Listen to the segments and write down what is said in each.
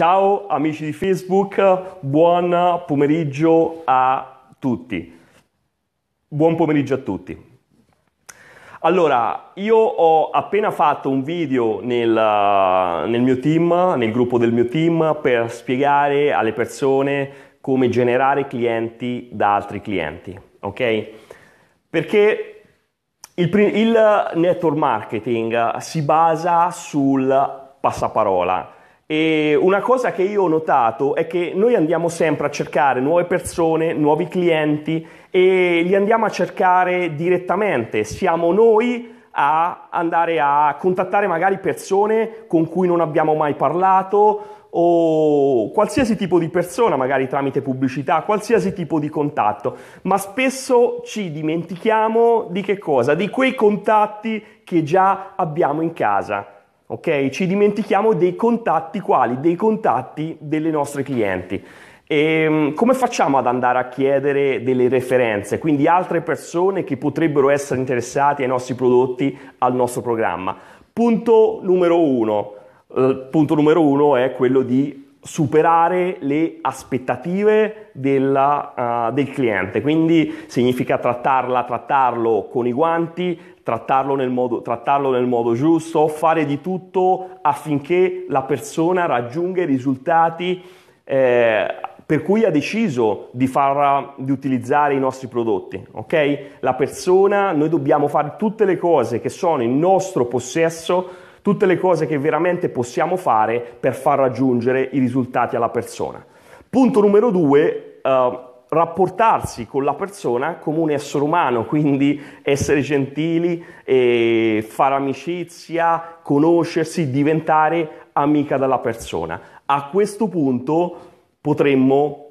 Ciao amici di Facebook, buon pomeriggio a tutti. Buon pomeriggio a tutti. Allora, io ho appena fatto un video nel, nel, mio team, nel gruppo del mio team, per spiegare alle persone come generare clienti da altri clienti, ok? Perché il, il network marketing si basa sul passaparola, e una cosa che io ho notato è che noi andiamo sempre a cercare nuove persone, nuovi clienti e li andiamo a cercare direttamente. Siamo noi a andare a contattare magari persone con cui non abbiamo mai parlato o qualsiasi tipo di persona, magari tramite pubblicità, qualsiasi tipo di contatto, ma spesso ci dimentichiamo di che cosa? Di quei contatti che già abbiamo in casa ok? Ci dimentichiamo dei contatti quali? Dei contatti delle nostre clienti. E ehm, come facciamo ad andare a chiedere delle referenze, quindi altre persone che potrebbero essere interessate ai nostri prodotti, al nostro programma? Punto numero uno. Eh, punto numero uno è quello di superare le aspettative della, uh, del cliente, quindi significa trattarla, trattarlo con i guanti, trattarlo nel, modo, trattarlo nel modo giusto, fare di tutto affinché la persona raggiunga i risultati eh, per cui ha deciso di, far, di, utilizzare i nostri prodotti. Okay? La persona, noi dobbiamo fare tutte le cose che sono in nostro possesso tutte le cose che veramente possiamo fare per far raggiungere i risultati alla persona. Punto numero due, eh, rapportarsi con la persona come un essere umano, quindi essere gentili, eh, fare amicizia, conoscersi, diventare amica della persona. A questo punto potremmo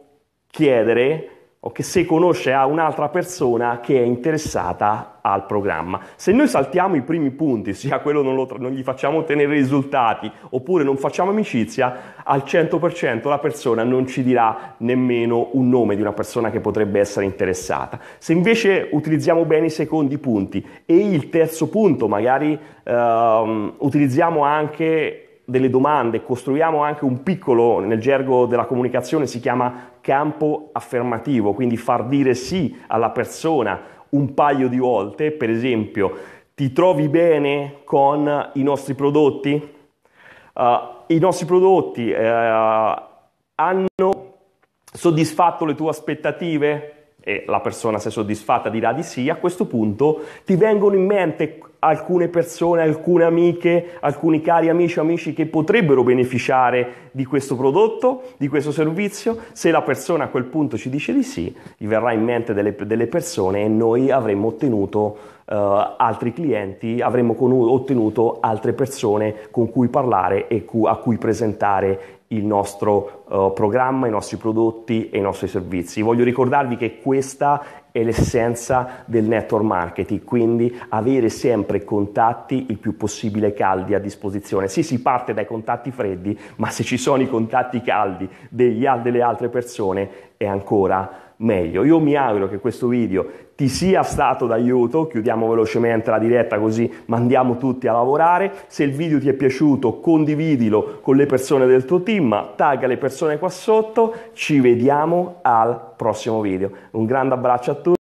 chiedere o che se conosce a un'altra persona che è interessata al programma. Se noi saltiamo i primi punti, sia quello non, tra- non gli facciamo ottenere risultati oppure non facciamo amicizia, al 100% la persona non ci dirà nemmeno un nome di una persona che potrebbe essere interessata. Se invece utilizziamo bene i secondi punti e il terzo punto, magari ehm, utilizziamo anche delle domande, costruiamo anche un piccolo, nel gergo della comunicazione si chiama campo affermativo, quindi far dire sì alla persona un paio di volte, per esempio, ti trovi bene con i nostri prodotti? Uh, I nostri prodotti uh, hanno soddisfatto le tue aspettative? E la persona, se soddisfatta, dirà di sì. A questo punto ti vengono in mente alcune persone, alcune amiche, alcuni cari amici o amici che potrebbero beneficiare di questo prodotto, di questo servizio. Se la persona a quel punto ci dice di sì, gli verrà in mente delle, delle persone e noi avremmo ottenuto uh, altri clienti, avremmo con, ottenuto altre persone con cui parlare e cu- a cui presentare il nostro uh, programma, i nostri prodotti e i nostri servizi. Voglio ricordarvi che questa è l'essenza del network marketing, quindi avere sempre contatti il più possibile caldi a disposizione. Sì, si parte dai contatti freddi, ma se ci sono i contatti caldi degli, delle altre persone è ancora meglio. Io mi auguro che questo video ti sia stato d'aiuto, chiudiamo velocemente la diretta così mandiamo tutti a lavorare, se il video ti è piaciuto condividilo con le persone del tuo team, tagga le persone qua sotto, ci vediamo al prossimo video. Un grande abbraccio a tutti.